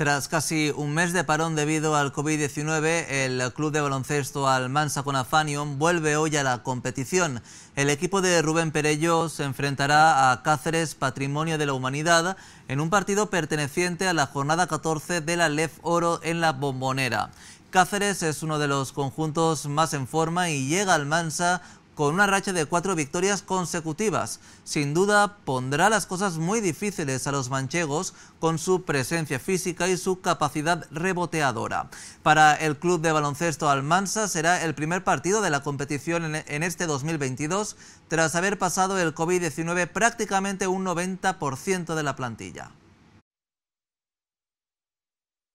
Tras casi un mes de parón debido al COVID-19, el club de baloncesto Almansa con Afanion vuelve hoy a la competición. El equipo de Rubén Perello se enfrentará a Cáceres Patrimonio de la Humanidad en un partido perteneciente a la jornada 14 de la LEF Oro en la Bombonera. Cáceres es uno de los conjuntos más en forma y llega al Mansa con una racha de cuatro victorias consecutivas. Sin duda pondrá las cosas muy difíciles a los manchegos con su presencia física y su capacidad reboteadora. Para el club de baloncesto Almansa será el primer partido de la competición en este 2022 tras haber pasado el COVID-19 prácticamente un 90% de la plantilla.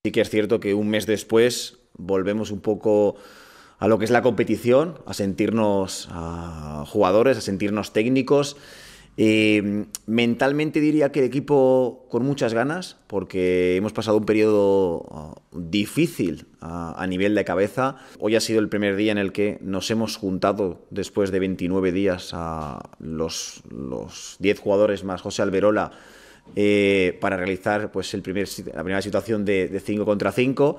Sí que es cierto que un mes después volvemos un poco a lo que es la competición, a sentirnos jugadores, a sentirnos técnicos. Eh, mentalmente diría que el equipo con muchas ganas, porque hemos pasado un periodo uh, difícil uh, a, nivel de cabeza. Hoy ha sido el primer día en el que nos hemos juntado después de 29 días a los, 10 jugadores más José Alberola eh, para realizar pues, el primer, la primera situación de, de 5 contra 5.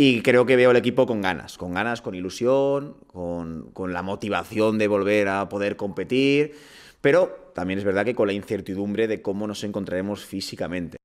Y creo que veo el equipo con ganas, con ganas, con ilusión, con, con la motivación de volver a poder competir, pero también es verdad que con la incertidumbre de cómo nos encontraremos físicamente.